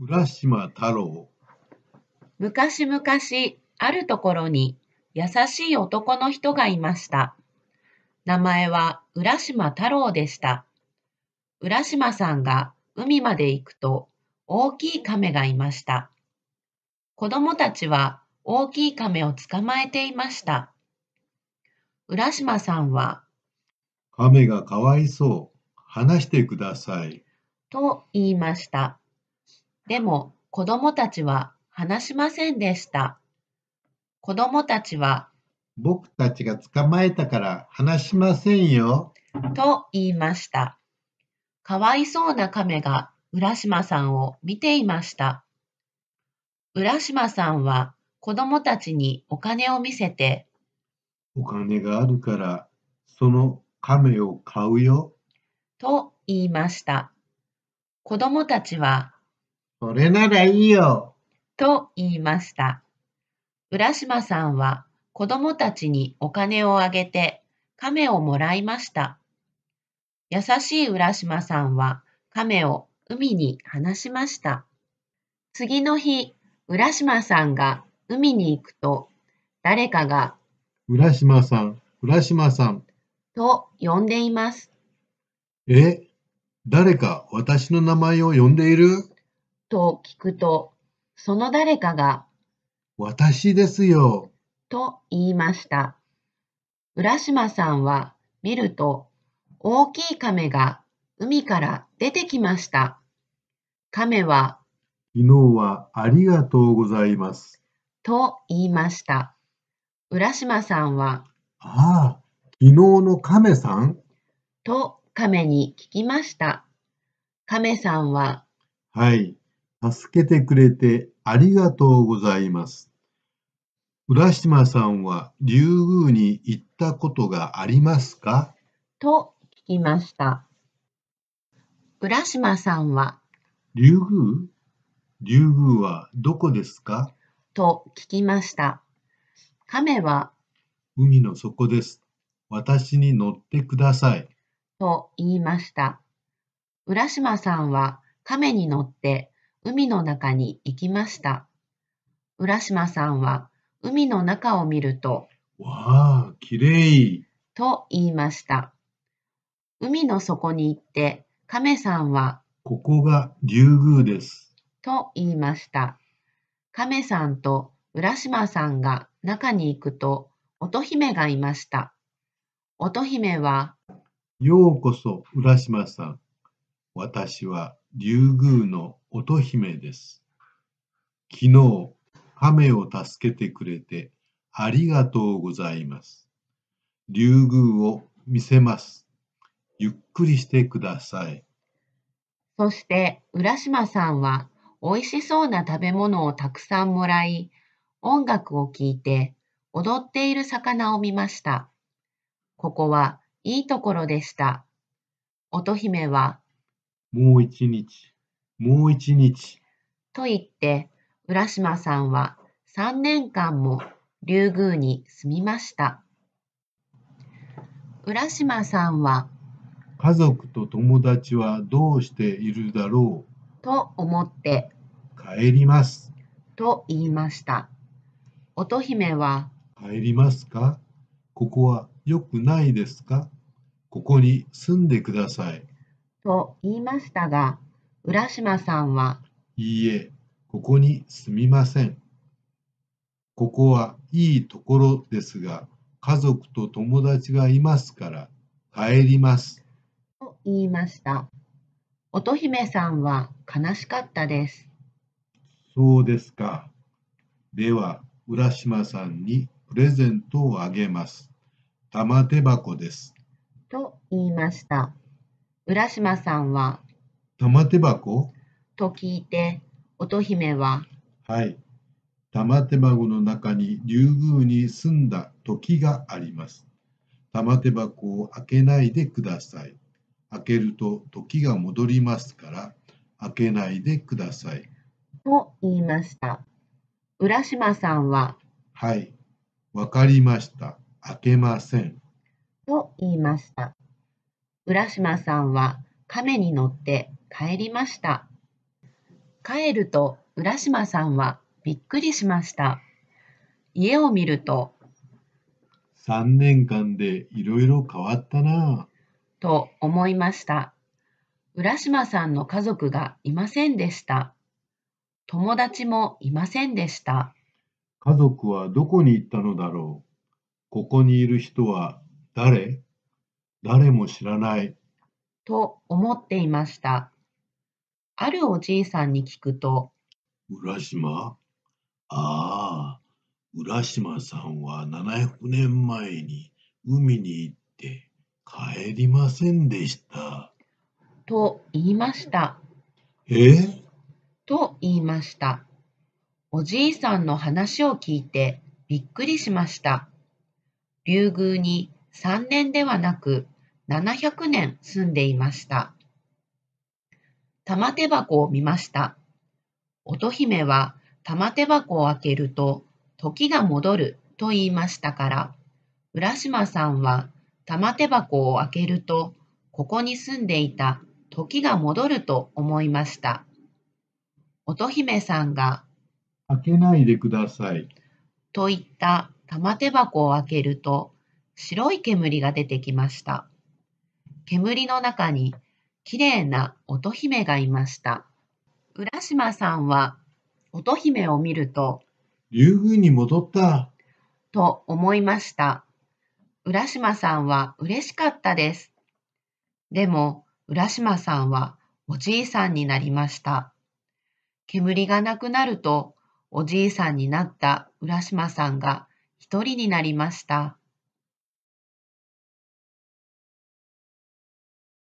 浦島太郎昔々あるところに優しい男の人がいました名前は浦島太郎でした浦島さんが海まで行くと大きい亀がいました子供たちは大きい亀を捕まえていました浦島さんは亀がかわいそう話してくださいと言いましたでも子供たちは話しませんでした。子供たちは僕たちが捕まえたから話しませんよ。と言いました。かわいそうな亀が浦島さんを見ていました。浦島さんは子供たちにお金を見せて、お金があるからその亀を買うよ。と言いました。子供たちはそれならいいよ。と言いました。浦島さんは子供たちにお金をあげて亀をもらいました。優しい浦島さんは亀を海に放しました。次の日、浦島さんが海に行くと、誰かが、浦島さん、浦島さん、と呼んでいます。え、誰か私の名前を呼んでいると聞くと、その誰かが、私ですよ、と言いました。浦島さんは見ると、大きい亀が海から出てきました。亀は、昨日はありがとうございます。と言いました。浦島さんは、ああ、昨日の亀さんと亀に聞きました。亀さんは、はい、助けてくれてありがとうございます。浦島さんは竜宮に行ったことがありますかと聞きました。浦島さんは竜宮竜宮はどこですかと聞きました。亀は海の底です。私に乗ってください。と言いました。浦島さんは亀に乗って海の中に行きました。浦島さんは海の中を見ると、わあ、きれい。と言いました。海の底に行って、亀さんは、ここが竜宮です。と言いました。亀さんと浦島さんが中に行くと、乙姫がいました。乙姫は、ようこそ、浦島さん。私は竜宮の乙姫です。昨日、亀を助けてくれてありがとうございます。竜宮を見せます。ゆっくりしてください。そして、浦島さんは、美味しそうな食べ物をたくさんもらい、音楽を聴いて、踊っている魚を見ました。ここはいいところでした。乙姫は、もう一日もう一日。と言って、浦島さんは3年間も竜宮に住みました。浦島さんは、家族と友達はどうしているだろうと思って、帰ります。と言いました。乙姫は、帰りますかここは良くないですかここに住んでください。と言いましたが、浦島さんは、いいえ、ここに住みません。ここはいいところですが、家族と友達がいますから帰ります。と言いました。乙姫さんは悲しかったです。そうですか。では、浦島さんにプレゼントをあげます。玉手箱です。と言いました。浦島さんは玉手箱と聞いて乙姫ははい玉手箱の中に竜宮に住んだ時があります玉手箱を開けないでください開けると時が戻りますから開けないでくださいと言いました浦島さんははいわかりました開けませんと言いました浦島さんは亀に乗って帰りました。帰ると浦島さんはびっくりしました。家を見ると、3年間でいろいろ変わったなぁ。と思いました。浦島さんの家族がいませんでした。友達もいませんでした。家族はどこに行ったのだろうここにいる人は誰誰も知らない。と思っていました。あるおじいさんに聞くと、浦島ああ、浦島さんは700年前に海に行って帰りませんでした。と言いました。えと言いました。おじいさんの話を聞いてびっくりしました。竜宮に3年ではなく700年住んでいました。玉手箱を見ました。乙姫は玉手箱を開けると、時が戻ると言いましたから、浦島さんは玉手箱を開けると、ここに住んでいた時が戻ると思いました。乙姫さんが、開けないでください。と言った玉手箱を開けると、白い煙が出てきました。煙の中に綺麗な乙姫がいました。浦島さんは乙姫を見ると、竜宮に戻ったと思いました。浦島さんは嬉しかったです。でも、浦島さんはおじいさんになりました。煙がなくなると、おじいさんになった浦島さんが一人になりました。